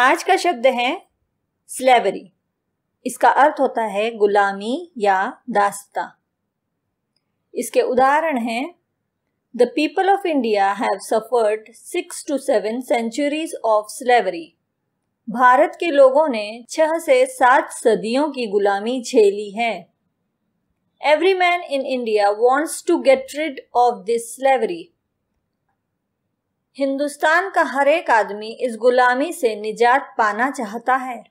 आज का शब्द है स्लेवरी इसका अर्थ होता है गुलामी या दास्ता इसके उदाहरण हैं the people of India have suffered six to seven centuries of slavery Bharat के लोगों ने छह से सात सदियों की गुलामी झेली है every man in India wants to get rid of this slavery Hindustan का हर एक आदमी इस गुलामी से निजात पाना चाहता है